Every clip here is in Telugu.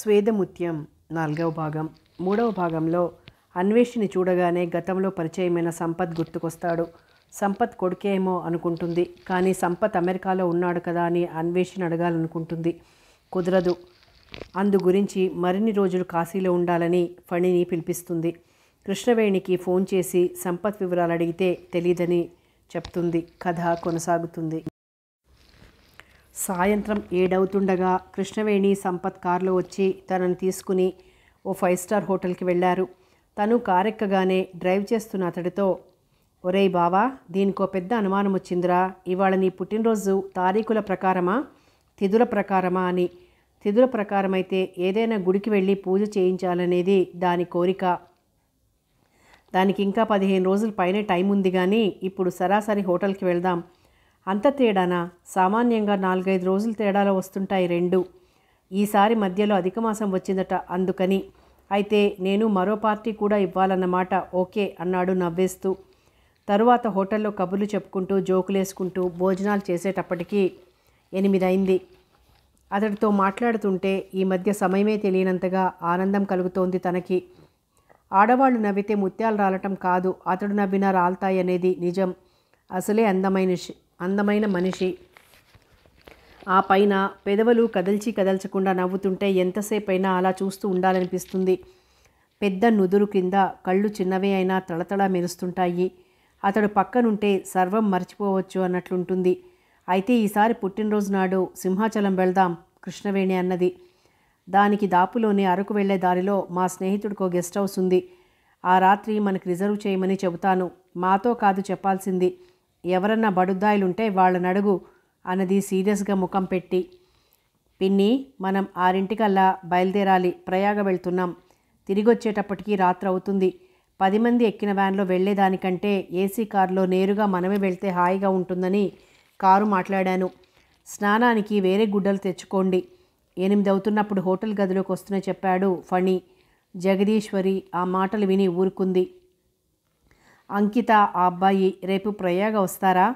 స్వేదముత్యం నాలుగవ భాగం మూడవ భాగంలో అన్వేషిని చూడగానే గతంలో పరిచయమైన సంపత్ గుర్తుకొస్తాడు సంపత్ కొడుకేమో అనుకుంటుంది కానీ సంపత్ అమెరికాలో ఉన్నాడు కదా అని అన్వేషిని అడగాలనుకుంటుంది కుదరదు అందు గురించి మరిన్ని రోజులు కాశీలో ఉండాలని ఫణిని పిలిపిస్తుంది కృష్ణవేణికి ఫోన్ చేసి సంపత్ వివరాలు అడిగితే తెలియదని చెప్తుంది కథ కొనసాగుతుంది సాయంత్రం ఏడవుతుండగా కృష్ణవేణి సంపత్ కారులో వచ్చి తనను తీసుకుని ఓ ఫైవ్ స్టార్ హోటల్కి వెళ్ళారు తను కారెక్కగానే డ్రైవ్ చేస్తున్న అతడితో ఒరేయ్ బావా దీనికో పెద్ద అనుమానం వచ్చిందిరా ఇవాళ నీ పుట్టినరోజు తారీఖుల ప్రకారమా తిథుల ప్రకారమా అని తిథుల ప్రకారమైతే ఏదైనా గుడికి వెళ్ళి పూజ చేయించాలనేది దాని కోరిక దానికి ఇంకా పదిహేను రోజుల పైనే టైం ఉంది కానీ ఇప్పుడు సరాసరి హోటల్కి వెళ్దాం అంత తేడానా సామాన్యంగా నాలుగైదు రోజుల తేడాలో వస్తుంటాయి రెండు ఈసారి మధ్యలో అధిక మాసం వచ్చిందట అందుకని అయితే నేను మరో పార్టీ కూడా ఇవ్వాలన్నమాట ఓకే అన్నాడు నవ్వేస్తూ తరువాత హోటల్లో కబుర్లు చెప్పుకుంటూ జోకులేసుకుంటూ భోజనాలు చేసేటప్పటికీ ఎనిమిదైంది అతడితో మాట్లాడుతుంటే ఈ మధ్య సమయమే తెలియనంతగా ఆనందం కలుగుతోంది తనకి ఆడవాళ్ళు నవ్వితే ముత్యాలు రాలటం కాదు అతడు నవ్వినా అనేది నిజం అసలే అందమైన అందమైన మనిషి ఆ పైన పెదవులు కదల్చి కదల్చకుండా నవ్వుతుంటే ఎంతసేపైనా అలా చూస్తూ ఉండాలనిపిస్తుంది పెద్ద నుదురు కింద కళ్ళు చిన్నవే అయినా తళతళ మెరుస్తుంటాయి అతడు పక్కనుంటే సర్వం మర్చిపోవచ్చు అన్నట్లుంటుంది అయితే ఈసారి పుట్టినరోజు నాడు సింహాచలం వెళ్దాం కృష్ణవేణి అన్నది దానికి దాపులోనే అరకు వెళ్లే దారిలో మా స్నేహితుడికో గెస్ట్ హౌస్ ఉంది ఆ రాత్రి మనకు రిజర్వ్ చేయమని చెబుతాను మాతో కాదు చెప్పాల్సింది ఎవరన్నా బడుద్దాయిలుంటే వాళ్ళని అడుగు అన్నది సీరియస్గా ముఖం పెట్టి పిన్ని మనం ఆరింటికల్లా బయలుదేరాలి ప్రయాగ వెళ్తున్నాం తిరిగి రాత్రి అవుతుంది పది మంది ఎక్కిన వ్యాన్లో వెళ్ళేదానికంటే ఏసీ కారులో నేరుగా మనమే వెళ్తే హాయిగా ఉంటుందని కారు మాట్లాడాను స్నానానికి వేరే గుడ్డలు తెచ్చుకోండి ఎనిమిది అవుతున్నప్పుడు హోటల్ గదిలోకి వస్తున్న చెప్పాడు ఫణి జగదీశ్వరి ఆ మాటలు విని ఊరుకుంది అంకిత ఆ అబ్బాయి రేపు ప్రయాగ వస్తారా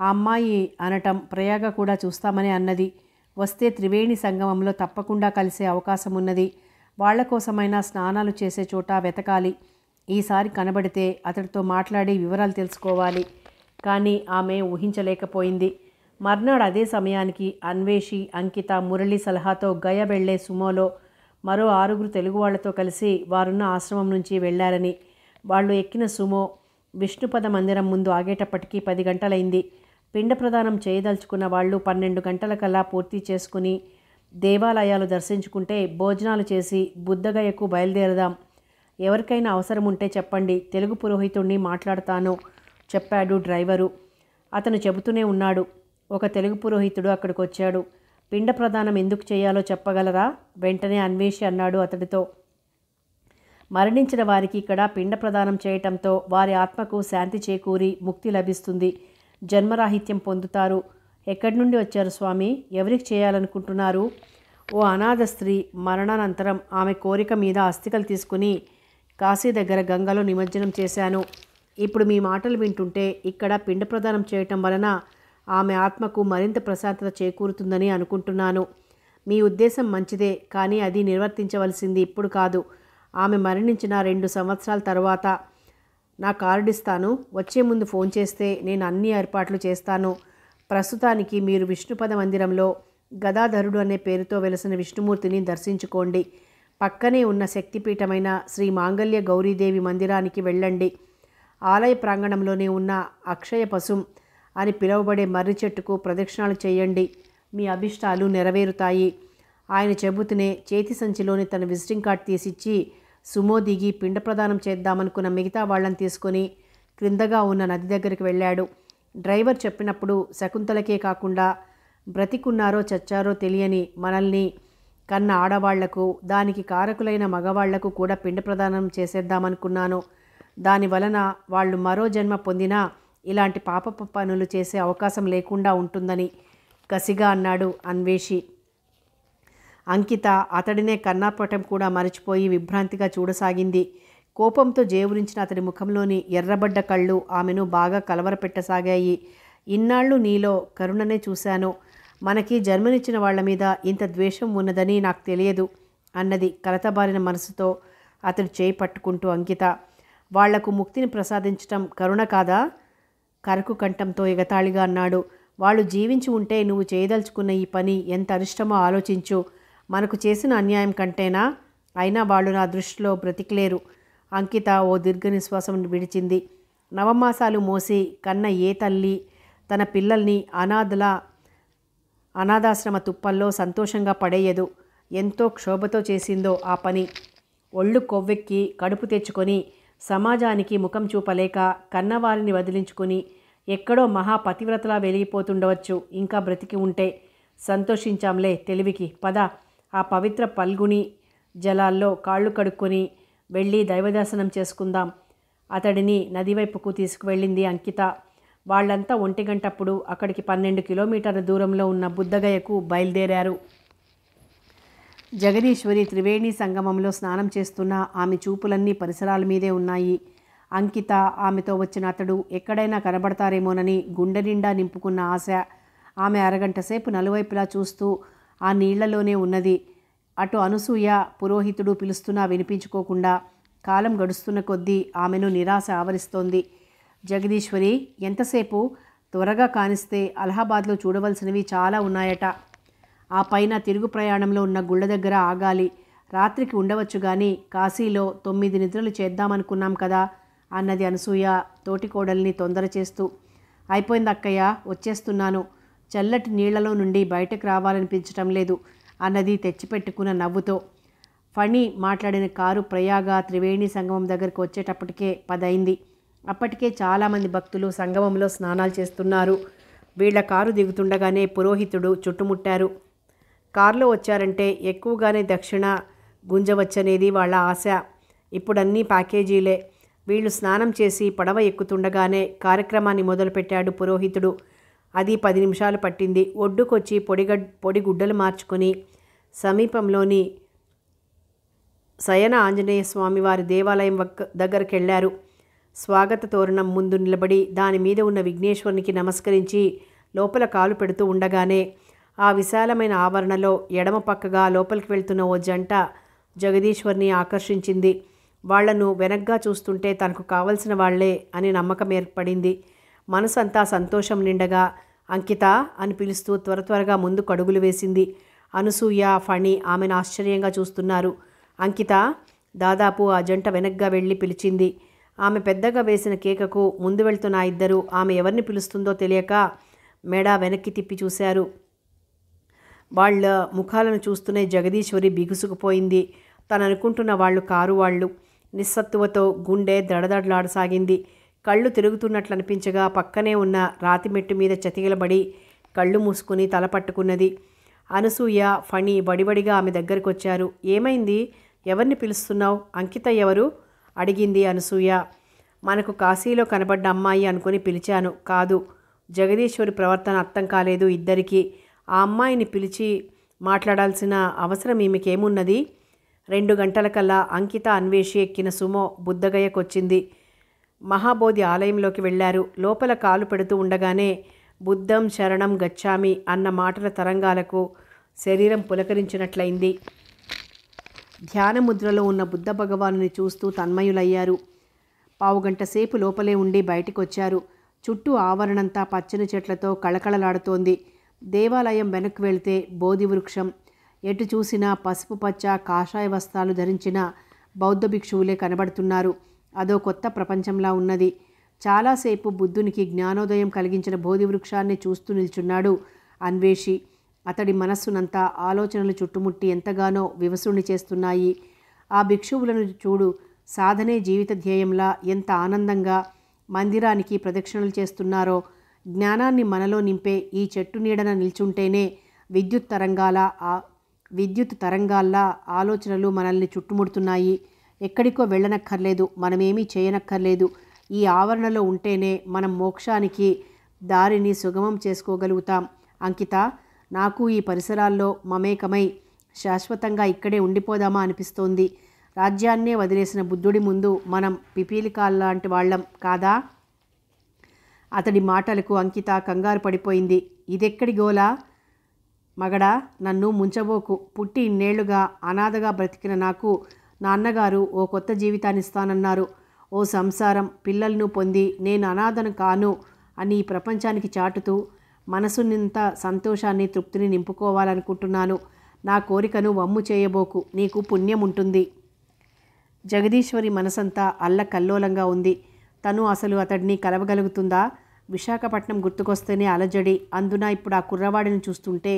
ఆ అమ్మాయి అనటం ప్రయాగ కూడా చూస్తామని అన్నది వస్తే త్రివేణి సంగమంలో తప్పకుండా కలిసే అవకాశం ఉన్నది వాళ్ల కోసమైనా స్నానాలు చేసే చోట వెతకాలి ఈసారి కనబడితే అతడితో మాట్లాడి వివరాలు తెలుసుకోవాలి కానీ ఆమె ఊహించలేకపోయింది మర్నాడు అదే సమయానికి అన్వేషి అంకిత మురళి సలహాతో గయ వెళ్లే సుమోలో మరో ఆరుగురు తెలుగు వాళ్లతో కలిసి వారున్న ఆశ్రమం నుంచి వెళ్లారని వాళ్ళు ఎక్కిన సుమో విష్ణుపద మందిరం ముందు ఆగేటప్పటికీ పది గంటలైంది పిండ ప్రదానం చేయదలుచుకున్న వాళ్ళు పన్నెండు గంటల కల్లా పూర్తి చేసుకుని దేవాలయాలు దర్శించుకుంటే భోజనాలు చేసి బుద్ధగయకు బయలుదేరదాం ఎవరికైనా అవసరం ఉంటే చెప్పండి తెలుగు పురోహితుణ్ణి మాట్లాడతాను చెప్పాడు డ్రైవరు అతను చెబుతూనే ఉన్నాడు ఒక తెలుగు పురోహితుడు అక్కడికి వచ్చాడు పిండ ప్రదానం ఎందుకు చేయాలో చెప్పగలరా వెంటనే అన్వేషి అన్నాడు అతడితో మరణించిన వారికి ఇక్కడ పిండ ప్రదానం చేయటంతో వారి ఆత్మకు శాంతి చేకూరి ముక్తి లభిస్తుంది జన్మరాహిత్యం పొందుతారు ఎక్కడి నుండి వచ్చారు స్వామి ఎవరికి చేయాలనుకుంటున్నారు ఓ అనాథ స్త్రీ మరణానంతరం ఆమె కోరిక మీద అస్థికలు తీసుకుని కాశీ దగ్గర గంగలో నిమజ్జనం చేశాను ఇప్పుడు మీ మాటలు వింటుంటే ఇక్కడ పిండ ప్రదానం చేయటం వలన ఆమె ఆత్మకు మరింత ప్రశాంతత చేకూరుతుందని అనుకుంటున్నాను మీ ఉద్దేశం మంచిదే కానీ అది నిర్వర్తించవలసింది ఇప్పుడు కాదు ఆమె మరణించిన రెండు సంవత్సరాల తర్వాత నా కార్డు ఇస్తాను వచ్చే ముందు ఫోన్ చేస్తే నేను అన్ని ఏర్పాట్లు చేస్తాను ప్రస్తుతానికి మీరు విష్ణుపద మందిరంలో గదాధరుడు అనే పేరుతో వెలసిన విష్ణుమూర్తిని దర్శించుకోండి పక్కనే ఉన్న శక్తిపీఠమైన శ్రీ మాంగల్య గౌరీదేవి మందిరానికి వెళ్ళండి ఆలయ ప్రాంగణంలోనే ఉన్న అక్షయ పశుం అని పిలువబడే మర్రి చెట్టుకు ప్రదక్షిణాలు చేయండి మీ అభిష్టాలు నెరవేరుతాయి ఆయన చెబుతూనే చేతి సంచిలోని తన విజిటింగ్ కార్డ్ తీసిచ్చి సుమో దిగి పిండ ప్రదానం చేద్దామనుకున్న మిగతా వాళ్ళని తీసుకుని క్రిందగా ఉన్న నది దగ్గరికి వెళ్ళాడు డ్రైవర్ చెప్పినప్పుడు శకుంతలకే కాకుండా బ్రతికున్నారో చచ్చారో తెలియని మనల్ని కన్న ఆడవాళ్లకు దానికి కారకులైన మగవాళ్లకు కూడా పిండ ప్రదానం చేసేద్దామనుకున్నాను దాని వలన వాళ్ళు మరో జన్మ పొందినా ఇలాంటి పాప పనులు చేసే అవకాశం లేకుండా ఉంటుందని కసిగా అన్నాడు అన్వేషి అంకిత అతడినే కన్నాపటం కూడా మరచిపోయి విభ్రాంతిగా చూడసాగింది కోపంతో జేవురించిన అతడి ముఖంలోని ఎర్రబడ్డ కళ్ళు ఆమెను బాగా కలవరపెట్టసాగాయి ఇన్నాళ్ళు నీలో కరుణనే చూశాను మనకి జన్మనిచ్చిన వాళ్ల మీద ఇంత ద్వేషం ఉన్నదని నాకు తెలియదు అన్నది కలతబారిన మనసుతో అతడు చేయి పట్టుకుంటూ అంకిత వాళ్లకు ముక్తిని ప్రసాదించటం కరుణ కాదా కరకు కంఠంతో ఎగతాళిగా అన్నాడు వాళ్ళు జీవించి ఉంటే నువ్వు చేయదలుచుకున్న ఈ పని ఎంత అరిష్టమో ఆలోచించు మనకు చేసిన అన్యాయం కంటేనా అయినా వాళ్ళు నా దృష్టిలో బ్రతికలేరు అంకిత ఓ దీర్ఘనిశ్వాసం విడిచింది నవమాసాలు మోసి కన్న ఏ తల్లి తన పిల్లల్ని అనాథల అనాథాశ్రమ తుప్పల్లో సంతోషంగా పడేయదు ఎంతో క్షోభతో చేసిందో ఆ పని ఒళ్ళు కొవ్వెక్కి కడుపు తెచ్చుకొని సమాజానికి ముఖం చూపలేక కన్నవారిని వదిలించుకుని ఎక్కడో మహాపతివ్రతలా వెలిగిపోతుండవచ్చు ఇంకా బ్రతికి ఉంటే సంతోషించాంలే తెలివికి పద ఆ పవిత్ర పల్గుని జలాల్లో కాళ్ళు కడుక్కొని వెళ్ళి దైవదర్శనం చేసుకుందాం అతడిని నదివైపుకు తీసుకువెళ్ళింది అంకిత వాళ్ళంతా ఒంటిగంటప్పుడు అక్కడికి పన్నెండు కిలోమీటర్ల దూరంలో ఉన్న బుద్ధగయకు బయలుదేరారు జగదీశ్వరి త్రివేణి సంగమంలో స్నానం చేస్తున్న ఆమె చూపులన్నీ పరిసరాల మీదే ఉన్నాయి అంకిత ఆమెతో వచ్చిన అతడు ఎక్కడైనా కనబడతారేమోనని గుండె నిండా నింపుకున్న ఆశ ఆమె అరగంట సేపు నలువైపులా చూస్తూ ఆ నీళ్లలోనే ఉన్నది అటు అనసూయ పురోహితుడు పిలుస్తున్నా వినిపించుకోకుండా కాలం గడుస్తున్న కొద్దీ ఆమెను నిరాశ ఆవరిస్తోంది జగదీశ్వరి ఎంతసేపు త్వరగా కానిస్తే అలహాబాద్లో చూడవలసినవి చాలా ఉన్నాయట ఆ పైన తిరుగు ప్రయాణంలో ఉన్న గుళ్ళ దగ్గర ఆగాలి రాత్రికి ఉండవచ్చు కానీ కాశీలో తొమ్మిది నిద్రలు చేద్దామనుకున్నాం కదా అన్నది అనసూయ తోటికోడల్ని తొందర చేస్తూ అయిపోయింది అక్కయ్య వచ్చేస్తున్నాను చల్లటి నీళ్లలో నుండి బయటకు రావాలనిపించటం లేదు అన్నది తెచ్చిపెట్టుకున్న నవ్వుతో ఫణి మాట్లాడిన కారు ప్రయాగ త్రివేణి సంగమం దగ్గరకు వచ్చేటప్పటికే పదైంది అప్పటికే చాలామంది భక్తులు సంగమంలో స్నానాలు చేస్తున్నారు వీళ్ల కారు దిగుతుండగానే పురోహితుడు చుట్టుముట్టారు కారులో వచ్చారంటే ఎక్కువగానే దక్షిణ గుంజవచ్చనేది వాళ్ళ ఆశ ఇప్పుడన్నీ ప్యాకేజీలే వీళ్ళు స్నానం చేసి పడవ ఎక్కుతుండగానే కార్యక్రమాన్ని మొదలుపెట్టాడు పురోహితుడు అది పది నిమిషాలు పట్టింది ఒడ్డుకొచ్చి పొడిగడ్ పొడి గుడ్డలు మార్చుకొని సమీపంలోని శయన ఆంజనేయ స్వామి వారి దేవాలయం దగ్గరికి వెళ్ళారు స్వాగత తోరణం ముందు నిలబడి దాని మీద ఉన్న విఘ్నేశ్వరునికి నమస్కరించి లోపల కాలు పెడుతూ ఉండగానే ఆ విశాలమైన ఆవరణలో ఎడమ పక్కగా లోపలికి వెళ్తున్న ఓ జంట జగదీశ్వరిని ఆకర్షించింది వాళ్లను వెనగ్గా చూస్తుంటే తనకు కావలసిన వాళ్లే అని నమ్మకం ఏర్పడింది మనసంతా సంతోషం నిండగా అంకిత అని పిలుస్తూ త్వర త్వరగా ముందు కడుగులు వేసింది అనసూయ ఫణి ఆమెను ఆశ్చర్యంగా చూస్తున్నారు అంకిత దాదాపు ఆ జంట వెనక్గా వెళ్ళి పిలిచింది ఆమె పెద్దగా వేసిన కేకకు ముందు వెళ్తున్న ఇద్దరు ఆమె ఎవరిని పిలుస్తుందో తెలియక మెడ వెనక్కి తిప్పి చూశారు వాళ్ళ ముఖాలను చూస్తూనే జగదీశ్వరి బిగుసుకుపోయింది తను అనుకుంటున్న వాళ్ళు కారు వాళ్ళు నిస్సత్తువతో గుండె దడదడలాడసాగింది కళ్ళు తిరుగుతున్నట్లు అనిపించగా పక్కనే ఉన్న రాతి మెట్టు మీద చతిగలబడి కళ్ళు మూసుకుని తల పట్టుకున్నది అనసూయ ఫణి బడిబడిగా ఆమె దగ్గరకు వచ్చారు ఏమైంది ఎవరిని పిలుస్తున్నావు అంకిత ఎవరు అడిగింది అనసూయ మనకు కాశీలో కనబడ్డ అమ్మాయి అనుకుని పిలిచాను కాదు జగదీశ్వరి ప్రవర్తన అర్థం కాలేదు ఇద్దరికీ ఆ అమ్మాయిని పిలిచి మాట్లాడాల్సిన అవసరం ఈమెకేమున్నది రెండు గంటలకల్లా అంకిత అన్వేషి ఎక్కిన సుమో బుద్ధగయకొచ్చింది మహాబోధి ఆలయంలోకి వెళ్లారు లోపల కాలు పెడుతూ ఉండగానే బుద్ధం శరణం గచ్చామి అన్న మాటల తరంగాలకు శరీరం పులకరించినట్లయింది ధ్యానముద్రలో ఉన్న బుద్ధ భగవానుని చూస్తూ తన్మయులయ్యారు పావుగంట సేపు లోపలే ఉండి బయటికొచ్చారు చుట్టూ ఆవరణంతా పచ్చని చెట్లతో కళకళలాడుతోంది దేవాలయం వెనక్కి వెళితే బోధి వృక్షం ఎటు చూసినా పసుపు పచ్చ కాషాయ వస్త్రాలు ధరించిన బౌద్ధ భిక్షువులే కనబడుతున్నారు అదో కొత్త ప్రపంచంలా ఉన్నది చాలాసేపు బుద్ధునికి జ్ఞానోదయం కలిగించిన బోధివృక్షాన్ని చూస్తూ నిల్చున్నాడు అన్వేషి అతడి మనస్సునంతా ఆలోచనలు చుట్టుముట్టి ఎంతగానో వివసుణ్ణి చేస్తున్నాయి ఆ భిక్షువులను చూడు సాధనే జీవిత ధ్యేయంలా ఎంత ఆనందంగా మందిరానికి ప్రదక్షిణలు చేస్తున్నారో జ్ఞానాన్ని మనలో నింపే ఈ చెట్టు నీడన నిల్చుంటేనే విద్యుత్ తరంగాల విద్యుత్ తరంగాల్లా ఆలోచనలు మనల్ని చుట్టుముడుతున్నాయి ఎక్కడికో వెళ్ళనక్కర్లేదు మనమేమీ చేయనక్కర్లేదు ఈ ఆవరణలో ఉంటేనే మనం మోక్షానికి దారిని సుగమం చేసుకోగలుగుతాం అంకిత నాకు ఈ పరిసరాల్లో మమేకమై శాశ్వతంగా ఇక్కడే ఉండిపోదామా అనిపిస్తోంది రాజ్యాన్నే వదిలేసిన బుద్ధుడి ముందు మనం పిపీలికాల్లాంటి వాళ్ళం కాదా అతడి మాటలకు అంకిత కంగారు పడిపోయింది ఇదెక్కడి గోలా మగడా నన్ను ముంచబోకు పుట్టి ఇన్నేళ్లుగా అనాథగా బ్రతికిన నాకు నాన్నగారు ఓ కొత్త జీవితాన్ని ఇస్తానన్నారు ఓ సంసారం పిల్లలను పొంది నేను అనాథను కాను అని ఈ ప్రపంచానికి చాటుతూ మనసునింత సంతోషాన్ని తృప్తిని నింపుకోవాలనుకుంటున్నాను నా కోరికను వమ్ము చేయబోకు నీకు పుణ్యం ఉంటుంది జగదీశ్వరి మనసంతా అల్లకల్లోలంగా ఉంది తను అసలు అతడిని కలవగలుగుతుందా విశాఖపట్నం గుర్తుకొస్తేనే అలజడి అందున ఇప్పుడు ఆ కుర్రవాడిని చూస్తుంటే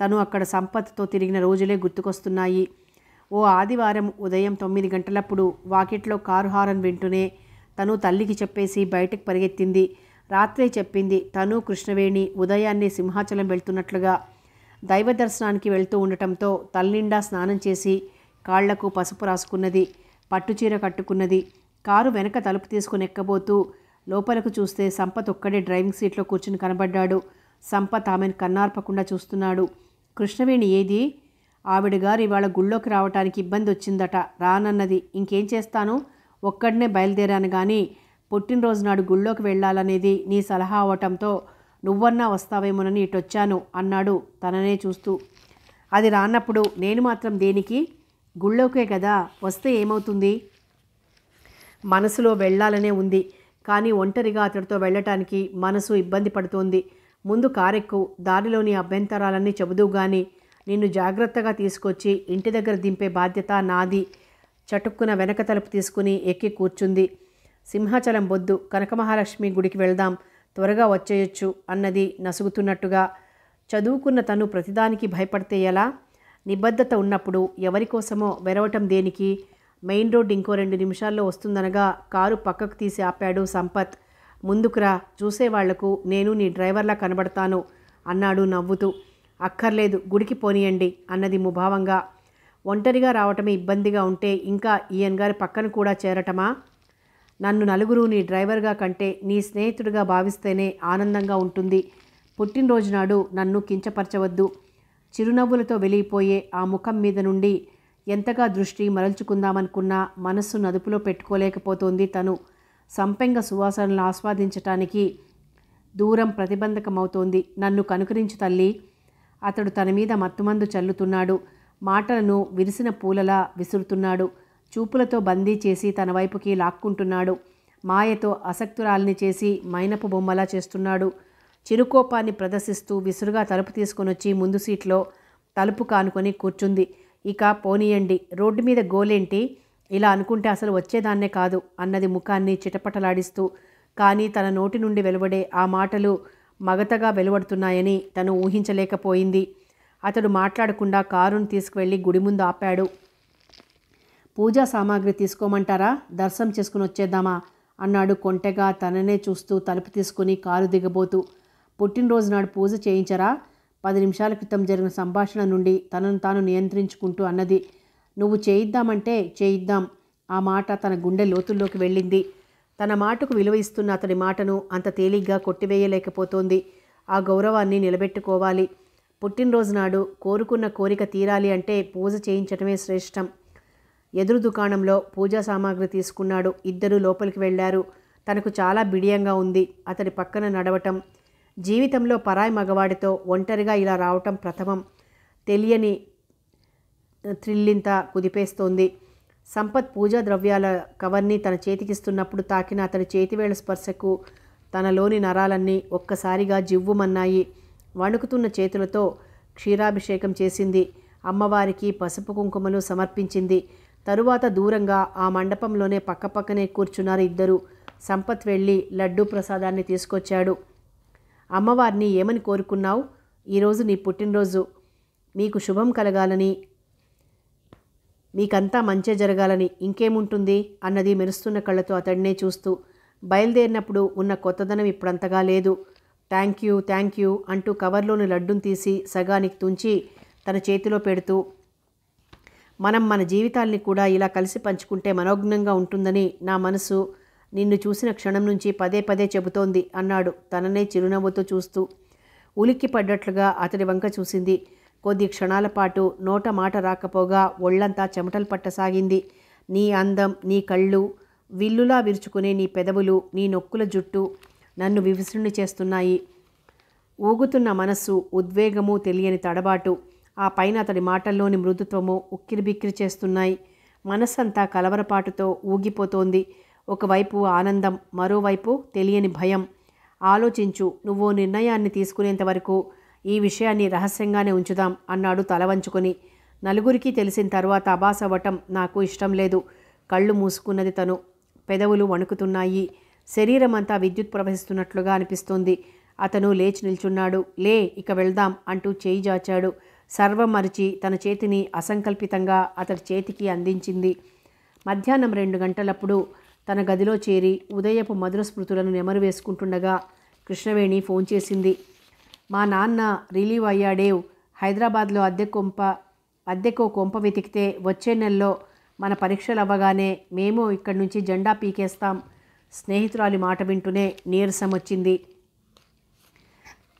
తను అక్కడ సంపత్తో తిరిగిన రోజులే గుర్తుకొస్తున్నాయి ఓ ఆదివారం ఉదయం తొమ్మిది గంటలప్పుడు వాకిట్లో కారు హారన్ వింటూనే తను తల్లికి చెప్పేసి బయటకు పరిగెత్తింది రాత్రే చెప్పింది తను కృష్ణవేణి ఉదయాన్నే సింహాచలం వెళ్తున్నట్లుగా దైవ దర్శనానికి వెళ్తూ ఉండటంతో తల్లిండా స్నానం చేసి కాళ్లకు పసుపు రాసుకున్నది పట్టుచీర కట్టుకున్నది కారు వెనక తలుపు తీసుకుని ఎక్కబోతూ లోపలకు చూస్తే సంపత్ ఒక్కడే డ్రైవింగ్ సీట్లో కూర్చుని కనబడ్డాడు సంపత్ ఆమెను కన్నార్పకుండా చూస్తున్నాడు కృష్ణవేణి ఏది ఆవిడ గారు ఇవాళ గుళ్ళోకి రావటానికి ఇబ్బంది వచ్చిందట రానన్నది ఇంకేం చేస్తాను ఒక్కడనే బయలుదేరాను కానీ పుట్టినరోజు నాడు గుళ్ళోకి వెళ్ళాలనేది నీ సలహా అవటంతో నువ్వన్నా వస్తావేమోనని ఇటొచ్చాను అన్నాడు తననే చూస్తూ అది రానప్పుడు నేను మాత్రం దేనికి గుళ్ళోకే కదా వస్తే ఏమవుతుంది మనసులో వెళ్ళాలనే ఉంది కానీ ఒంటరిగా అతడితో వెళ్ళటానికి మనసు ఇబ్బంది పడుతోంది ముందు కారెక్కు దారిలోని అభ్యంతరాలన్నీ చెబుదూ కానీ నిన్ను జాగ్రత్తగా తీసుకొచ్చి ఇంటి దగ్గర దింపే బాధ్యత నాది చటుక్కున వెనక తలుపు తీసుకుని ఎక్కి కూర్చుంది సింహాచలం బొద్దు కనకమహాలక్ష్మి గుడికి వెళ్దాం త్వరగా వచ్చేయొచ్చు అన్నది నసుగుతున్నట్టుగా చదువుకున్న తను ప్రతిదానికి భయపడితే ఎలా నిబద్ధత ఉన్నప్పుడు ఎవరికోసమో వెరవటం దేనికి మెయిన్ రోడ్ ఇంకో రెండు నిమిషాల్లో వస్తుందనగా కారు పక్కకు తీసి ఆపాడు సంపత్ ముందుకురా చూసేవాళ్లకు నేను నీ డ్రైవర్లా కనబడతాను అన్నాడు నవ్వుతూ అక్కర్లేదు గుడికి పోనీయండి అన్నది ముభావంగా ఒంటరిగా రావటమే ఇబ్బందిగా ఉంటే ఇంకా ఈయన్ గారి పక్కన కూడా చేరటమా నన్ను నలుగురు నీ డ్రైవర్గా కంటే నీ స్నేహితుడిగా భావిస్తేనే ఆనందంగా ఉంటుంది పుట్టినరోజు నాడు నన్ను కించపరచవద్దు చిరునవ్వులతో వెలిగిపోయే ఆ ముఖం మీద నుండి ఎంతగా దృష్టి మరల్చుకుందామనుకున్నా మనస్సు నదుపులో పెట్టుకోలేకపోతోంది తను సంపెంగ సువాసనలు ఆస్వాదించటానికి దూరం ప్రతిబంధకమవుతోంది నన్ను కనుకరించి తల్లి అతడు తన మీద మత్తుమందు చల్లుతున్నాడు మాటలను విరిసిన పూలలా విసురుతున్నాడు చూపులతో బందీ చేసి తన వైపుకి లాక్కుంటున్నాడు మాయతో అసక్తురాల్ని చేసి మైనపు బొమ్మలా చేస్తున్నాడు చిరుకోపాన్ని ప్రదర్శిస్తూ విసురుగా తలుపు తీసుకొనొచ్చి ముందు సీట్లో తలుపు కానుకొని కూర్చుంది ఇక పోనీయండి రోడ్డు మీద గోలేంటి ఇలా అనుకుంటే అసలు వచ్చేదాన్నే కాదు అన్నది ముఖాన్ని చిటపటలాడిస్తూ కానీ తన నోటి నుండి వెలువడే ఆ మాటలు మగతగా వెలువడుతున్నాయని తను ఊహించలేకపోయింది అతడు మాట్లాడకుండా కారును తీసుకువెళ్ళి గుడి ముందు ఆపాడు పూజా సామాగ్రి తీసుకోమంటారా దర్శనం చేసుకుని వచ్చేద్దామా అన్నాడు కొంటెగా తననే చూస్తూ తలుపు తీసుకుని కారు దిగబోతూ పుట్టినరోజు నాడు పూజ చేయించరా పది నిమిషాల క్రితం జరిగిన సంభాషణ నుండి తనను తాను నియంత్రించుకుంటూ అన్నది నువ్వు చేయిద్దామంటే చేయిద్దాం ఆ మాట తన గుండె లోతుల్లోకి వెళ్ళింది తన మాటకు విలువ ఇస్తున్న అతడి మాటను అంత తేలిగ్గా కొట్టివేయలేకపోతోంది ఆ గౌరవాన్ని నిలబెట్టుకోవాలి పుట్టినరోజు నాడు కోరుకున్న కోరిక తీరాలి అంటే పూజ చేయించటమే శ్రేష్టం ఎదురు దుకాణంలో పూజా సామాగ్రి తీసుకున్నాడు ఇద్దరూ లోపలికి వెళ్ళారు తనకు చాలా బిడియంగా ఉంది అతడి పక్కన నడవటం జీవితంలో పరాయి మగవాడితో ఒంటరిగా ఇలా రావటం ప్రథమం తెలియని త్రిల్లింత కుదిపేస్తోంది సంపత్ పూజా ద్రవ్యాల కవర్ని తన చేతికిస్తున్నప్పుడు తాకిన అతని చేతివేళ స్పర్శకు తనలోని నరాలన్నీ ఒక్కసారిగా జివ్వుమన్నాయి వణుకుతున్న చేతులతో క్షీరాభిషేకం చేసింది అమ్మవారికి పసుపు కుంకుమలు సమర్పించింది తరువాత దూరంగా ఆ మండపంలోనే పక్కపక్కనే కూర్చున్నారు ఇద్దరు సంపత్ వెళ్ళి లడ్డూ ప్రసాదాన్ని తీసుకొచ్చాడు అమ్మవారిని ఏమని కోరుకున్నావు ఈరోజు నీ పుట్టినరోజు మీకు శుభం కలగాలని మీకంతా మంచే జరగాలని ఇంకేముంటుంది అన్నది మెరుస్తున్న కళ్ళతో అతడినే చూస్తూ బయలుదేరినప్పుడు ఉన్న కొత్తదనం ఇప్పుడంతగా లేదు థ్యాంక్ యూ థ్యాంక్ యూ అంటూ కవర్లోని లడ్డూని తీసి సగానికి తుంచి తన చేతిలో పెడుతూ మనం మన జీవితాల్ని కూడా ఇలా కలిసి పంచుకుంటే మనోజ్ఞంగా ఉంటుందని నా మనసు నిన్ను చూసిన క్షణం నుంచి పదే పదే చెబుతోంది అన్నాడు తననే చిరునవ్వుతో చూస్తూ ఉలిక్కి పడ్డట్లుగా అతడి వంక చూసింది కొద్ది క్షణాల పాటు నోట మాట రాకపోగా ఒళ్ళంతా చెమటలు పట్టసాగింది నీ అందం నీ కళ్ళు విల్లులా విరుచుకునే నీ పెదవులు నీ నొక్కుల జుట్టు నన్ను వివిసుణ్ణి చేస్తున్నాయి ఊగుతున్న మనస్సు ఉద్వేగము తెలియని తడబాటు ఆ పైన అతడి మాటల్లోని మృదుత్వము ఉక్కిరి బిక్కిరి చేస్తున్నాయి మనస్సంతా కలవరపాటుతో ఊగిపోతోంది ఒకవైపు ఆనందం మరోవైపు తెలియని భయం ఆలోచించు నువ్వు నిర్ణయాన్ని తీసుకునేంత వరకు ఈ విషయాన్ని రహస్యంగానే ఉంచుదాం అన్నాడు తల వంచుకొని నలుగురికి తెలిసిన తర్వాత అవ్వటం నాకు ఇష్టం లేదు కళ్ళు మూసుకున్నది తను పెదవులు వణుకుతున్నాయి శరీరం అంతా విద్యుత్ ప్రవహిస్తున్నట్లుగా అనిపిస్తోంది అతను లేచి నిల్చున్నాడు లే ఇక వెళ్దాం అంటూ చేయి జాచాడు సర్వం మరిచి తన చేతిని అసంకల్పితంగా అతడి చేతికి అందించింది మధ్యాహ్నం రెండు గంటలప్పుడు తన గదిలో చేరి ఉదయపు మధుర స్మృతులను నెమరు వేసుకుంటుండగా కృష్ణవేణి ఫోన్ చేసింది మా నాన్న రిలీవ్ అయ్యాడేవ్ హైదరాబాద్లో అద్దె కొంప అద్దెకు కొంప వెతికితే వచ్చే నెలలో మన పరీక్షలు అవ్వగానే మేము ఇక్కడి నుంచి జెండా పీకేస్తాం స్నేహితురాలి మాట వింటూనే నీరసం వచ్చింది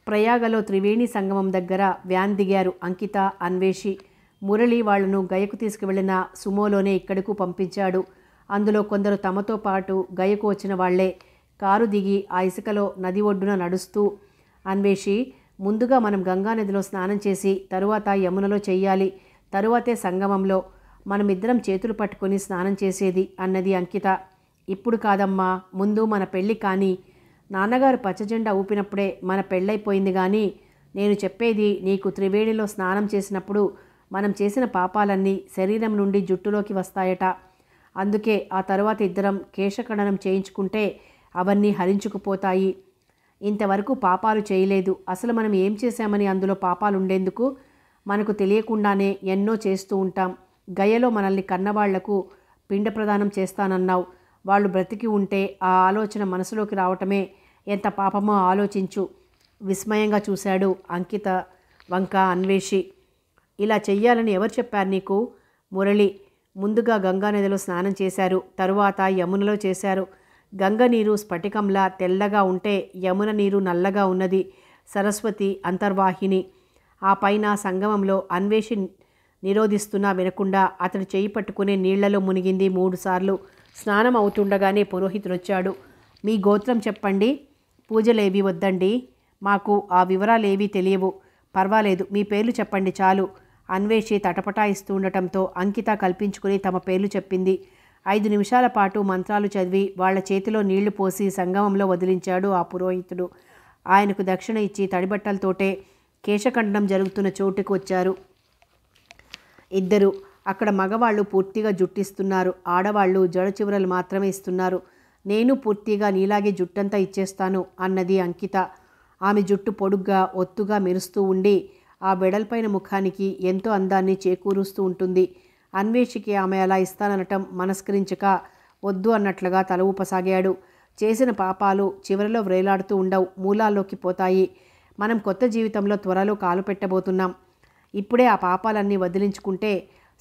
ప్రయాగలో త్రివేణి సంగమం దగ్గర వ్యాన్ దిగారు అంకిత అన్వేషి మురళి వాళ్లను గయకు తీసుకువెళ్లిన సుమోలోనే ఇక్కడకు పంపించాడు అందులో కొందరు తమతో పాటు గయకు వచ్చిన వాళ్లే కారు దిగి ఆ ఇసుకలో నది ఒడ్డున నడుస్తూ అన్వేషి ముందుగా మనం గంగానదిలో స్నానం చేసి తరువాత యమునలో చేయాలి తరువాతే సంగమంలో మనమిద్దరం చేతులు పట్టుకొని స్నానం చేసేది అన్నది అంకిత ఇప్పుడు కాదమ్మా ముందు మన పెళ్ళి కానీ నాన్నగారు పచ్చజెండా ఊపినప్పుడే మన పెళ్ళైపోయింది కానీ నేను చెప్పేది నీకు త్రివేణిలో స్నానం చేసినప్పుడు మనం చేసిన పాపాలన్నీ శరీరం నుండి జుట్టులోకి వస్తాయట అందుకే ఆ తర్వాత ఇద్దరం కేశకణనం చేయించుకుంటే అవన్నీ హరించుకుపోతాయి ఇంతవరకు పాపాలు చేయలేదు అసలు మనం ఏం చేశామని అందులో పాపాలు ఉండేందుకు మనకు తెలియకుండానే ఎన్నో చేస్తూ ఉంటాం గయలో మనల్ని కన్నవాళ్లకు పిండ ప్రదానం చేస్తానన్నావు వాళ్ళు బ్రతికి ఉంటే ఆ ఆలోచన మనసులోకి రావటమే ఎంత పాపమో ఆలోచించు విస్మయంగా చూశాడు అంకిత వంక అన్వేషి ఇలా చెయ్యాలని ఎవరు చెప్పారు నీకు మురళి ముందుగా గంగానదిలో స్నానం చేశారు తరువాత యమునలో చేశారు గంగ నీరు స్ఫటికంలా తెల్లగా ఉంటే యమున నీరు నల్లగా ఉన్నది సరస్వతి అంతర్వాహిని ఆ పైన సంగమంలో అన్వేషి నిరోధిస్తున్నా వినకుండా అతడు చేయి పట్టుకునే నీళ్లలో మునిగింది మూడుసార్లు స్నానం అవుతుండగానే పురోహితుడు వచ్చాడు మీ గోత్రం చెప్పండి పూజలేవి వద్దండి మాకు ఆ వివరాలేవీ తెలియవు పర్వాలేదు మీ పేర్లు చెప్పండి చాలు అన్వేషి తటపటాయిస్తూ ఉండటంతో అంకిత కల్పించుకుని తమ పేర్లు చెప్పింది ఐదు నిమిషాల పాటు మంత్రాలు చదివి వాళ్ల చేతిలో నీళ్లు పోసి సంగమంలో వదిలించాడు ఆ పురోహితుడు ఆయనకు దక్షిణ ఇచ్చి తడిబట్టలతోటే కేశఖండం జరుగుతున్న చోటుకు వచ్చారు ఇద్దరు అక్కడ మగవాళ్ళు పూర్తిగా జుట్టిస్తున్నారు ఆడవాళ్ళు జడ చివరలు మాత్రమే ఇస్తున్నారు నేను పూర్తిగా నీలాగే జుట్టంతా ఇచ్చేస్తాను అన్నది అంకిత ఆమె జుట్టు పొడుగ్గా ఒత్తుగా మెరుస్తూ ఉండి ఆ బెడల్పైన ముఖానికి ఎంతో అందాన్ని చేకూరుస్తూ ఉంటుంది అన్వేషికి ఆమె అలా ఇస్తాననటం మనస్కరించక వద్దు అన్నట్లుగా తల ఊపసాగాడు చేసిన పాపాలు చివరిలో వ్రేలాడుతూ ఉండవు మూలాల్లోకి పోతాయి మనం కొత్త జీవితంలో త్వరలో కాలు పెట్టబోతున్నాం ఇప్పుడే ఆ పాపాలన్నీ వదిలించుకుంటే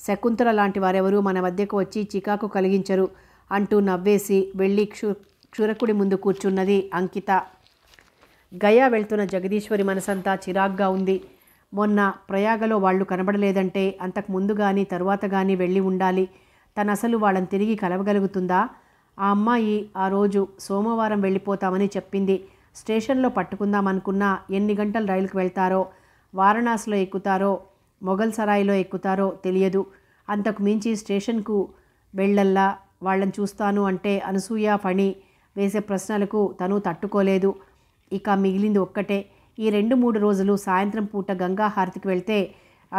శకుంతల లాంటి వారెవరూ మన మధ్యకు వచ్చి చికాకు కలిగించరు అంటూ నవ్వేసి వెళ్ళి క్షు క్షురకుడి ముందు కూర్చున్నది అంకిత గయా వెళ్తున్న జగదీశ్వరి మనసంతా చిరాగ్గా ఉంది మొన్న ప్రయాగలో వాళ్ళు కనబడలేదంటే అంతకు ముందు కానీ తరువాత కానీ వెళ్ళి ఉండాలి తను అసలు వాళ్ళని తిరిగి కలవగలుగుతుందా ఆ అమ్మాయి ఆ రోజు సోమవారం వెళ్ళిపోతామని చెప్పింది స్టేషన్లో పట్టుకుందామనుకున్నా ఎన్ని గంటలు రైలుకు వెళ్తారో వారణాసిలో ఎక్కుతారో మొఘల్ సరాయిలో ఎక్కుతారో తెలియదు అంతకు మించి స్టేషన్కు వెళ్ళల్లా వాళ్ళని చూస్తాను అంటే అనసూయ ఫణి వేసే ప్రశ్నలకు తను తట్టుకోలేదు ఇక మిగిలింది ఒక్కటే ఈ రెండు మూడు రోజులు సాయంత్రం పూట గంగా హారతికి వెళ్తే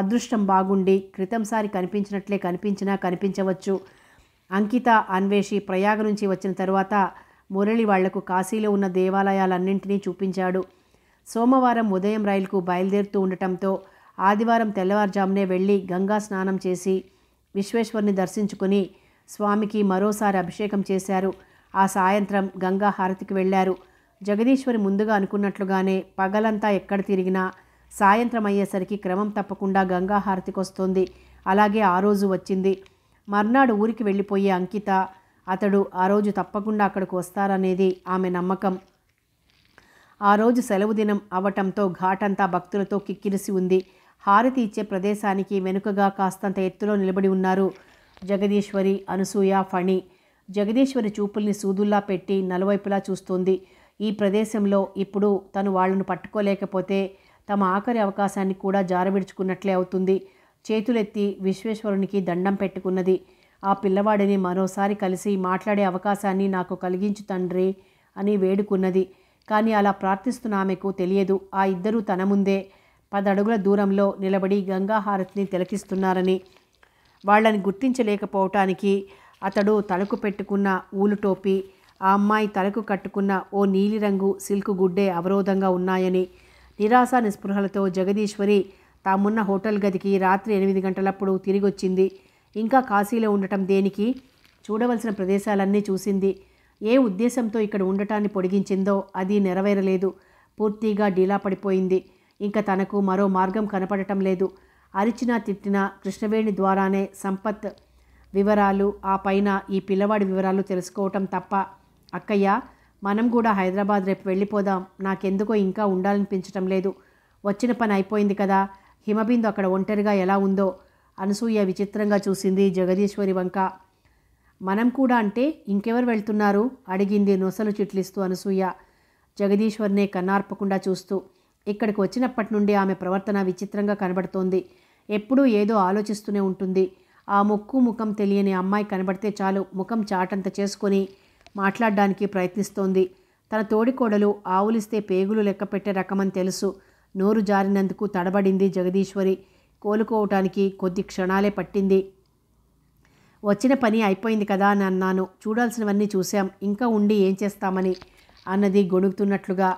అదృష్టం బాగుండి క్రితంసారి కనిపించినట్లే కనిపించినా కనిపించవచ్చు అంకిత అన్వేషి ప్రయాగ నుంచి వచ్చిన తరువాత మురళి వాళ్లకు కాశీలో ఉన్న దేవాలయాలన్నింటినీ చూపించాడు సోమవారం ఉదయం రైలుకు బయలుదేరుతూ ఉండటంతో ఆదివారం తెల్లవారుజామునే వెళ్ళి గంగా స్నానం చేసి విశ్వేశ్వరుని దర్శించుకుని స్వామికి మరోసారి అభిషేకం చేశారు ఆ సాయంత్రం గంగా హారతికి వెళ్ళారు జగదీశ్వరి ముందుగా అనుకున్నట్లుగానే పగలంతా ఎక్కడ తిరిగినా సాయంత్రం అయ్యేసరికి క్రమం తప్పకుండా గంగాహారతికొస్తోంది అలాగే ఆ రోజు వచ్చింది మర్నాడు ఊరికి వెళ్ళిపోయే అంకిత అతడు ఆ రోజు తప్పకుండా అక్కడికి వస్తారనేది ఆమె నమ్మకం ఆ రోజు సెలవు దినం అవటంతో ఘాటంతా భక్తులతో కిక్కిరిసి ఉంది హారతి ఇచ్చే ప్రదేశానికి వెనుకగా కాస్తంత ఎత్తులో నిలబడి ఉన్నారు జగదీశ్వరి అనసూయ ఫణి జగదీశ్వరి చూపుల్ని సూదుల్లా పెట్టి నలువైపులా చూస్తోంది ఈ ప్రదేశంలో ఇప్పుడు తను వాళ్లను పట్టుకోలేకపోతే తమ ఆఖరి అవకాశాన్ని కూడా జారబిడుచుకున్నట్లే అవుతుంది చేతులెత్తి విశ్వేశ్వరునికి దండం పెట్టుకున్నది ఆ పిల్లవాడిని మరోసారి కలిసి మాట్లాడే అవకాశాన్ని నాకు కలిగించు తండ్రి అని వేడుకున్నది కానీ అలా ప్రార్థిస్తున్న ఆమెకు తెలియదు ఆ ఇద్దరూ తన ముందే పదడుగుల దూరంలో నిలబడి గంగాహారతిని తిలకిస్తున్నారని వాళ్ళని గుర్తించలేకపోవటానికి అతడు తలకు పెట్టుకున్న ఊలు టోపీ ఆ అమ్మాయి తలకు కట్టుకున్న ఓ నీలిరంగు సిల్క్ గుడ్డే అవరోధంగా ఉన్నాయని నిరాశ నిస్పృహలతో జగదీశ్వరి తామున్న హోటల్ గదికి రాత్రి ఎనిమిది గంటలప్పుడు తిరిగొచ్చింది ఇంకా కాశీలో ఉండటం దేనికి చూడవలసిన ప్రదేశాలన్నీ చూసింది ఏ ఉద్దేశంతో ఇక్కడ ఉండటాన్ని పొడిగించిందో అది నెరవేరలేదు పూర్తిగా డీలా పడిపోయింది ఇంకా తనకు మరో మార్గం కనపడటం లేదు అరిచినా తిట్టినా కృష్ణవేణి ద్వారానే సంపత్ వివరాలు ఆ పైన ఈ పిల్లవాడి వివరాలు తెలుసుకోవటం తప్ప అక్కయ్య మనం కూడా హైదరాబాద్ రేపు వెళ్ళిపోదాం నాకెందుకో ఇంకా ఉండాలనిపించటం లేదు వచ్చిన పని అయిపోయింది కదా హిమబిందు అక్కడ ఒంటరిగా ఎలా ఉందో అనసూయ విచిత్రంగా చూసింది జగదీశ్వరి వంక మనం కూడా అంటే ఇంకెవరు వెళ్తున్నారు అడిగింది నొసలు చిట్లిస్తూ అనసూయ జగదీశ్వర్నే కన్నార్పకుండా చూస్తూ ఇక్కడికి వచ్చినప్పటి నుండి ఆమె ప్రవర్తన విచిత్రంగా కనబడుతోంది ఎప్పుడూ ఏదో ఆలోచిస్తూనే ఉంటుంది ఆ ముక్కు ముఖం తెలియని అమ్మాయి కనబడితే చాలు ముఖం చాటంత చేసుకొని మాట్లాడడానికి ప్రయత్నిస్తోంది తన తోడికోడలు ఆవులిస్తే పేగులు లెక్కపెట్టే రకమని తెలుసు నోరు జారినందుకు తడబడింది జగదీశ్వరి కోలుకోవటానికి కొద్ది క్షణాలే పట్టింది వచ్చిన పని అయిపోయింది కదా అని అన్నాను చూడాల్సినవన్నీ చూశాం ఇంకా ఉండి ఏం చేస్తామని అన్నది గొణుగుతున్నట్లుగా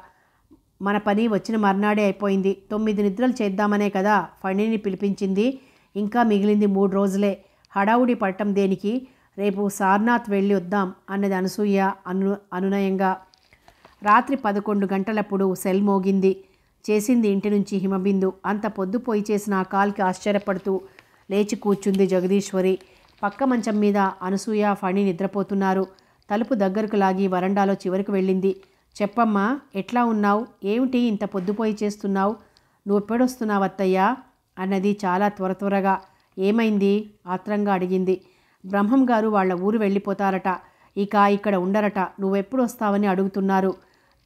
మన పని వచ్చిన మర్నాడే అయిపోయింది తొమ్మిది నిద్రలు చేద్దామనే కదా ఫణిని పిలిపించింది ఇంకా మిగిలింది మూడు రోజులే హడావుడి పడటం దేనికి రేపు సార్నాథ్ వెళ్ళి వద్దాం అన్నది అనసూయ అను అనునయంగా రాత్రి పదకొండు గంటలప్పుడు సెల్ మోగింది చేసింది ఇంటి నుంచి హిమబిందు అంత పొద్దుపోయి చేసిన ఆ కాల్కి ఆశ్చర్యపడుతూ లేచి కూర్చుంది జగదీశ్వరి పక్క మంచం మీద అనసూయ ఫణి నిద్రపోతున్నారు తలుపు దగ్గరకు లాగి వరండాలో చివరికి వెళ్ళింది చెప్పమ్మా ఎట్లా ఉన్నావు ఏమిటి ఇంత పొద్దుపోయి చేస్తున్నావు నువ్వు ఎప్పుడొస్తున్నావత్తయ్యా అన్నది చాలా త్వర త్వరగా ఏమైంది ఆత్రంగా అడిగింది బ్రహ్మం గారు వాళ్ల ఊరు వెళ్ళిపోతారట ఇక ఇక్కడ ఉండరట నువ్వెప్పుడు వస్తావని అడుగుతున్నారు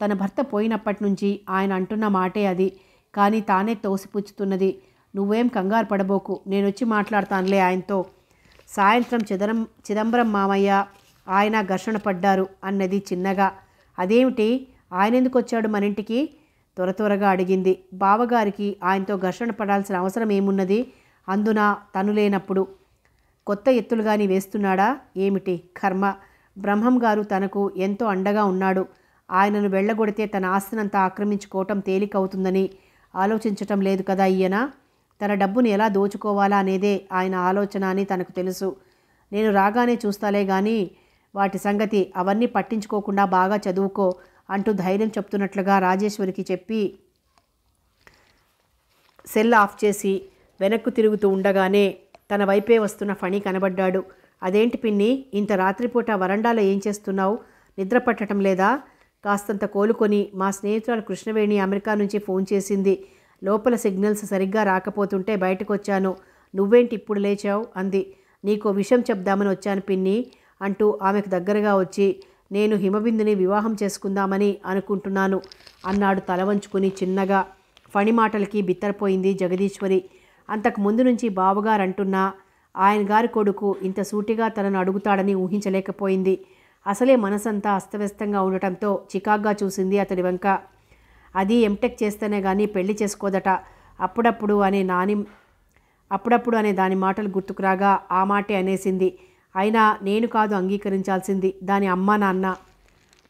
తన భర్త పోయినప్పటి నుంచి ఆయన అంటున్న మాటే అది కానీ తానే తోసిపుచ్చుతున్నది నువ్వేం కంగారు పడబోకు నేనొచ్చి మాట్లాడతానులే ఆయనతో సాయంత్రం చిదరం చిదంబరం మామయ్య ఆయన ఘర్షణ పడ్డారు అన్నది చిన్నగా అదేమిటి ఆయన ఎందుకు వచ్చాడు మన ఇంటికి త్వర త్వరగా అడిగింది బావగారికి ఆయనతో ఘర్షణ పడాల్సిన అవసరం ఏమున్నది అందున తను లేనప్పుడు కొత్త ఎత్తులుగాని వేస్తున్నాడా ఏమిటి కర్మ బ్రహ్మం గారు తనకు ఎంతో అండగా ఉన్నాడు ఆయనను వెళ్ళగొడితే తన ఆస్తినంతా ఆక్రమించుకోవటం తేలికవుతుందని ఆలోచించటం లేదు కదా ఈయన తన డబ్బును ఎలా దోచుకోవాలా అనేదే ఆయన ఆలోచన అని తనకు తెలుసు నేను రాగానే చూస్తాలే కానీ వాటి సంగతి అవన్నీ పట్టించుకోకుండా బాగా చదువుకో అంటూ ధైర్యం చెప్తున్నట్లుగా రాజేశ్వరికి చెప్పి సెల్ ఆఫ్ చేసి వెనక్కు తిరుగుతూ ఉండగానే తన వైపే వస్తున్న ఫణి కనబడ్డాడు అదేంటి పిన్ని ఇంత రాత్రిపూట వరండాలో ఏం చేస్తున్నావు నిద్ర పట్టడం లేదా కాస్తంత కోలుకొని మా స్నేహితురాలు కృష్ణవేణి అమెరికా నుంచి ఫోన్ చేసింది లోపల సిగ్నల్స్ సరిగ్గా రాకపోతుంటే బయటకొచ్చాను నువ్వేంటి ఇప్పుడు లేచావు అంది నీకో విషయం చెప్దామని వచ్చాను పిన్ని అంటూ ఆమెకు దగ్గరగా వచ్చి నేను హిమబిందుని వివాహం చేసుకుందామని అనుకుంటున్నాను అన్నాడు తల వంచుకుని చిన్నగా ఫణి మాటలకి బిత్తరపోయింది జగదీశ్వరి అంతకు ముందు నుంచి బావగారు అంటున్నా ఆయన గారి కొడుకు ఇంత సూటిగా తనను అడుగుతాడని ఊహించలేకపోయింది అసలే మనసంతా అస్తవ్యస్తంగా ఉండటంతో చికాగ్గా చూసింది అతడి వంక అది ఎంటెక్ చేస్తేనే కానీ పెళ్లి చేసుకోదట అప్పుడప్పుడు అనే నాని అప్పుడప్పుడు అనే దాని మాటలు గుర్తుకురాగా ఆ మాటే అనేసింది అయినా నేను కాదు అంగీకరించాల్సింది దాని అమ్మ నాన్న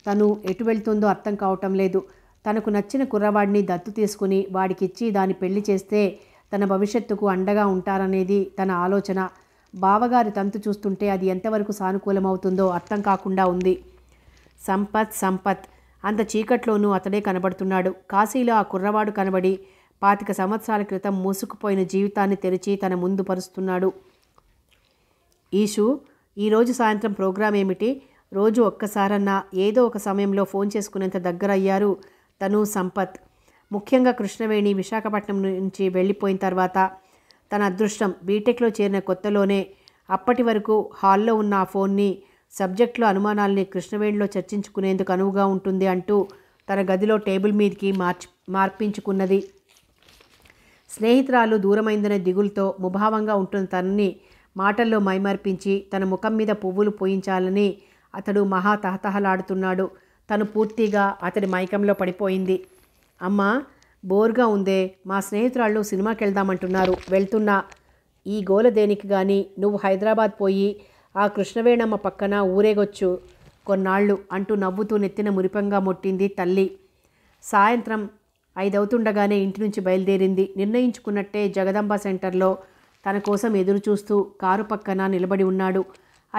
తను ఎటు వెళ్తుందో అర్థం కావటం లేదు తనకు నచ్చిన కుర్రవాడిని దత్తు తీసుకుని వాడికిచ్చి దాని పెళ్లి చేస్తే తన భవిష్యత్తుకు అండగా ఉంటారనేది తన ఆలోచన బావగారి తంతు చూస్తుంటే అది ఎంతవరకు సానుకూలమవుతుందో అర్థం కాకుండా ఉంది సంపత్ సంపత్ అంత చీకట్లోనూ అతడే కనబడుతున్నాడు కాశీలో ఆ కుర్రవాడు కనబడి పాతిక సంవత్సరాల క్రితం మూసుకుపోయిన జీవితాన్ని తెరిచి తన ముందు పరుస్తున్నాడు ఈషు ఈరోజు సాయంత్రం ప్రోగ్రాం ఏమిటి రోజు ఒక్కసారన్నా ఏదో ఒక సమయంలో ఫోన్ చేసుకునేంత దగ్గరయ్యారు తను సంపత్ ముఖ్యంగా కృష్ణవేణి విశాఖపట్నం నుంచి వెళ్ళిపోయిన తర్వాత తన అదృష్టం బీటెక్లో చేరిన కొత్తలోనే అప్పటి వరకు హాల్లో ఉన్న ఆ ఫోన్ని సబ్జెక్టులో అనుమానాల్ని కృష్ణవేణిలో చర్చించుకునేందుకు అనువుగా ఉంటుంది అంటూ తన గదిలో టేబుల్ మీదకి మార్చి మార్పించుకున్నది స్నేహితురాలు దూరమైందనే దిగులతో ముభావంగా ఉంటున్న తనని మాటల్లో మైమర్పించి తన ముఖం మీద పువ్వులు పోయించాలని అతడు మహా తహతహలాడుతున్నాడు తను పూర్తిగా అతడి మైకంలో పడిపోయింది అమ్మా బోర్గా ఉందే మా స్నేహితురాళ్ళు సినిమాకి వెళ్దామంటున్నారు వెళ్తున్నా ఈ గోల దేనికి కానీ నువ్వు హైదరాబాద్ పోయి ఆ కృష్ణవేణమ్మ పక్కన ఊరేగొచ్చు కొన్నాళ్ళు అంటూ నవ్వుతూ నెత్తిన మురిపంగా ముట్టింది తల్లి సాయంత్రం ఐదవుతుండగానే ఇంటి నుంచి బయలుదేరింది నిర్ణయించుకున్నట్టే జగదంబ సెంటర్లో తన కోసం ఎదురు చూస్తూ కారు పక్కన నిలబడి ఉన్నాడు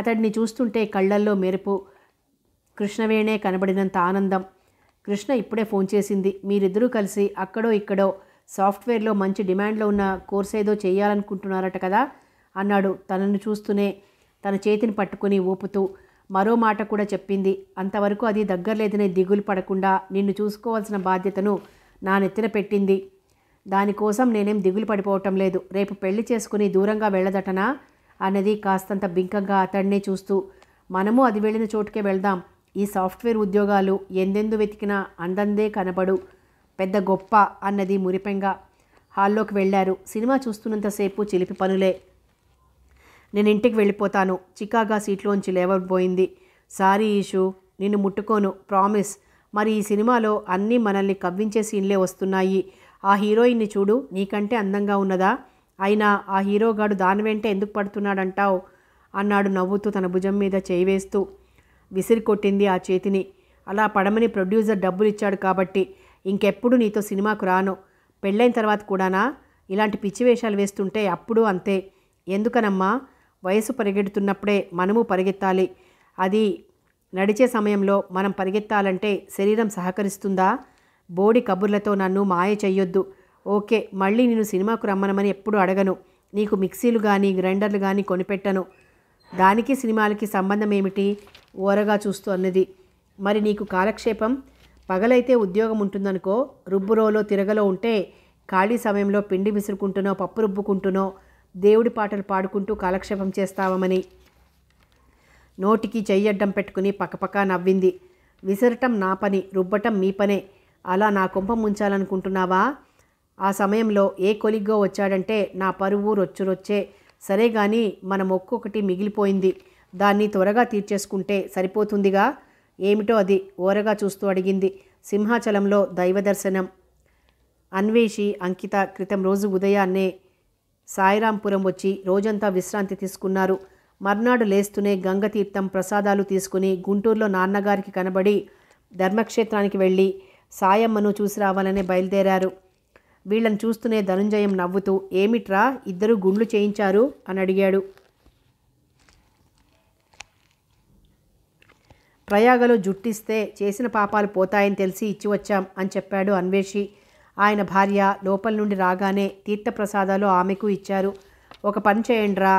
అతడిని చూస్తుంటే కళ్ళల్లో మెరుపు కృష్ణవేణే కనబడినంత ఆనందం కృష్ణ ఇప్పుడే ఫోన్ చేసింది మీరిద్దరూ కలిసి అక్కడో ఇక్కడో సాఫ్ట్వేర్లో మంచి డిమాండ్లో ఉన్న కోర్స్ ఏదో చేయాలనుకుంటున్నారట కదా అన్నాడు తనను చూస్తూనే తన చేతిని పట్టుకుని ఊపుతూ మరో మాట కూడా చెప్పింది అంతవరకు అది దగ్గరలేదనే దిగులు పడకుండా నిన్ను చూసుకోవాల్సిన బాధ్యతను నా నెత్తిన పెట్టింది దానికోసం నేనేం దిగులు పడిపోవటం లేదు రేపు పెళ్లి చేసుకుని దూరంగా వెళ్ళదటనా అన్నది కాస్తంత బింకంగా అతడినే చూస్తూ మనము అది వెళ్ళిన చోటుకే వెళ్దాం ఈ సాఫ్ట్వేర్ ఉద్యోగాలు ఎందెందు వెతికినా అందందే కనపడు పెద్ద గొప్ప అన్నది మురిపెంగా హాల్లోకి వెళ్ళారు సినిమా చూస్తున్నంతసేపు చిలిపి పనులే నేను ఇంటికి వెళ్ళిపోతాను చికాగా సీట్లోంచి లేవబోయింది సారీ ఈషు నిన్ను ముట్టుకోను ప్రామిస్ మరి ఈ సినిమాలో అన్నీ మనల్ని కవ్వించే సీన్లే వస్తున్నాయి ఆ హీరోయిన్ని చూడు నీకంటే అందంగా ఉన్నదా అయినా ఆ హీరోగాడు దాని వెంట ఎందుకు పడుతున్నాడంటావు అన్నాడు నవ్వుతూ తన భుజం మీద చేయి వేస్తూ విసిరి కొట్టింది ఆ చేతిని అలా పడమని ప్రొడ్యూసర్ డబ్బులు ఇచ్చాడు కాబట్టి ఇంకెప్పుడు నీతో సినిమాకు రాను పెళ్ళైన తర్వాత కూడానా ఇలాంటి పిచ్చి వేషాలు వేస్తుంటే అప్పుడు అంతే ఎందుకనమ్మా వయసు పరిగెడుతున్నప్పుడే మనము పరిగెత్తాలి అది నడిచే సమయంలో మనం పరిగెత్తాలంటే శరీరం సహకరిస్తుందా బోడి కబుర్లతో నన్ను మాయ చెయ్యొద్దు ఓకే మళ్ళీ నేను సినిమాకు రమ్మనమని ఎప్పుడు అడగను నీకు మిక్సీలు కానీ గ్రైండర్లు కానీ కొనిపెట్టను దానికి సినిమాలకి సంబంధం ఏమిటి ఓరగా చూస్తూ అన్నది మరి నీకు కాలక్షేపం పగలైతే ఉద్యోగం ఉంటుందనుకో రుబ్బురోలో తిరగలో ఉంటే ఖాళీ సమయంలో పిండి విసురుకుంటునో పప్పు రుబ్బుకుంటునో దేవుడి పాటలు పాడుకుంటూ కాలక్షేపం చేస్తావమని నోటికి చెయ్యడ్డం పెట్టుకుని పక్కపక్క నవ్వింది విసరటం నా పని రుబ్బటం మీ పనే అలా నా కుంభం ఉంచాలనుకుంటున్నావా ఆ సమయంలో ఏ కొలిగ్గో వచ్చాడంటే నా పరువు రొచ్చురొచ్చే సరే కానీ మన మొక్కొకటి మిగిలిపోయింది దాన్ని త్వరగా తీర్చేసుకుంటే సరిపోతుందిగా ఏమిటో అది ఓరగా చూస్తూ అడిగింది సింహాచలంలో దైవదర్శనం అన్వేషి అంకిత క్రితం రోజు ఉదయాన్నే సాయిరాంపురం వచ్చి రోజంతా విశ్రాంతి తీసుకున్నారు మర్నాడు లేస్తూనే గంగతీర్థం ప్రసాదాలు తీసుకుని గుంటూరులో నాన్నగారికి కనబడి ధర్మక్షేత్రానికి వెళ్ళి సాయమ్మను చూసి రావాలని బయలుదేరారు వీళ్ళని చూస్తూనే ధనుంజయం నవ్వుతూ ఏమిట్రా ఇద్దరు గుండ్లు చేయించారు అని అడిగాడు ప్రయాగలో జుట్టిస్తే చేసిన పాపాలు పోతాయని తెలిసి ఇచ్చి వచ్చాం అని చెప్పాడు అన్వేషి ఆయన భార్య లోపల నుండి రాగానే తీర్థప్రసాదాలు ఆమెకు ఇచ్చారు ఒక పని చేయండిరా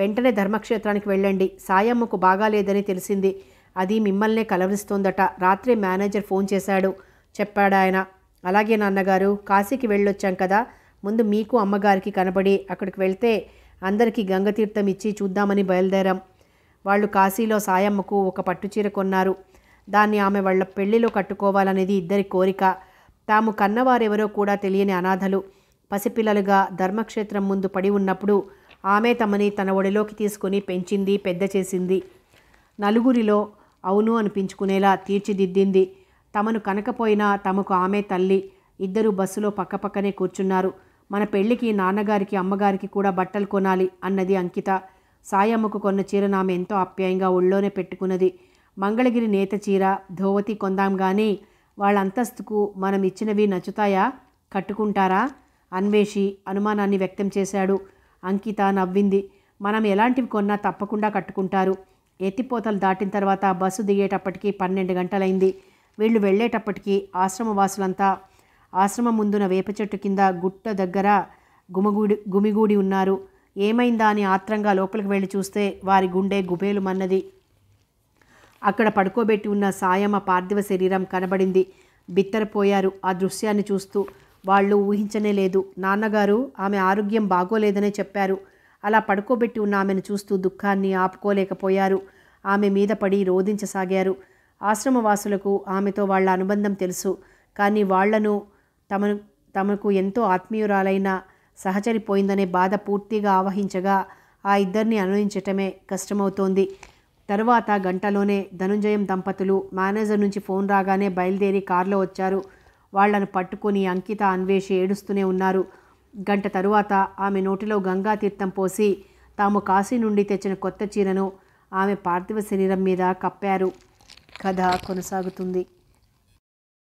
వెంటనే ధర్మక్షేత్రానికి వెళ్ళండి సాయమ్మకు బాగాలేదని తెలిసింది అది మిమ్మల్నే కలవరిస్తోందట రాత్రి మేనేజర్ ఫోన్ చేశాడు చెప్పాడు ఆయన అలాగే నాన్నగారు కాశీకి వెళ్ళొచ్చాం కదా ముందు మీకు అమ్మగారికి కనబడి అక్కడికి వెళ్తే అందరికీ గంగతీర్థం ఇచ్చి చూద్దామని బయలుదేరాం వాళ్ళు కాశీలో సాయమ్మకు ఒక పట్టుచీర కొన్నారు దాన్ని ఆమె వాళ్ళ పెళ్లిలో కట్టుకోవాలనేది ఇద్దరి కోరిక తాము కన్నవారెవరో కూడా తెలియని అనాథలు పసిపిల్లలుగా ధర్మక్షేత్రం ముందు పడి ఉన్నప్పుడు ఆమె తమని తన ఒడిలోకి తీసుకుని పెంచింది పెద్ద చేసింది నలుగురిలో అవును అనిపించుకునేలా తీర్చిదిద్దింది తమను కనకపోయినా తమకు ఆమె తల్లి ఇద్దరు బస్సులో పక్కపక్కనే కూర్చున్నారు మన పెళ్ళికి నాన్నగారికి అమ్మగారికి కూడా బట్టలు కొనాలి అన్నది అంకిత సాయమ్మకు కొన్న చీర నామె ఎంతో ఆప్యాయంగా ఒళ్ళోనే పెట్టుకున్నది మంగళగిరి నేత చీర ధోవతి కొందాం కానీ వాళ్ళ అంతస్తుకు మనం ఇచ్చినవి నచ్చుతాయా కట్టుకుంటారా అన్వేషి అనుమానాన్ని వ్యక్తం చేశాడు అంకిత నవ్వింది మనం ఎలాంటివి కొన్నా తప్పకుండా కట్టుకుంటారు ఎత్తిపోతలు దాటిన తర్వాత బస్సు దిగేటప్పటికి పన్నెండు గంటలైంది వీళ్ళు వెళ్ళేటప్పటికీ ఆశ్రమవాసులంతా ఆశ్రమం ముందున వేప చెట్టు కింద గుట్ట దగ్గర గుమగూడి గుమిగూడి ఉన్నారు ఏమైందా అని ఆత్రంగా లోపలికి వెళ్ళి చూస్తే వారి గుండె గుబేలు మన్నది అక్కడ పడుకోబెట్టి ఉన్న సాయమ్మ పార్థివ శరీరం కనబడింది బిత్తరపోయారు ఆ దృశ్యాన్ని చూస్తూ వాళ్ళు ఊహించనే లేదు నాన్నగారు ఆమె ఆరోగ్యం బాగోలేదనే చెప్పారు అలా పడుకోబెట్టి ఉన్న ఆమెను చూస్తూ దుఃఖాన్ని ఆపుకోలేకపోయారు ఆమె మీద పడి రోధించసాగారు ఆశ్రమవాసులకు ఆమెతో వాళ్ళ అనుబంధం తెలుసు కానీ వాళ్లను తమను తమకు ఎంతో ఆత్మీయురాలైన సహచరిపోయిందనే బాధ పూర్తిగా ఆవహించగా ఆ ఇద్దరిని అనుభవించటమే కష్టమవుతోంది తరువాత గంటలోనే ధనుంజయం దంపతులు మేనేజర్ నుంచి ఫోన్ రాగానే బయలుదేరి కారులో వచ్చారు వాళ్లను పట్టుకుని అంకిత అన్వేషి ఏడుస్తూనే ఉన్నారు గంట తరువాత ఆమె నోటిలో గంగా తీర్థం పోసి తాము కాశీ నుండి తెచ్చిన కొత్త చీరను ఆమె పార్థివ శరీరం మీద కప్పారు కథ కొనసాగుతుంది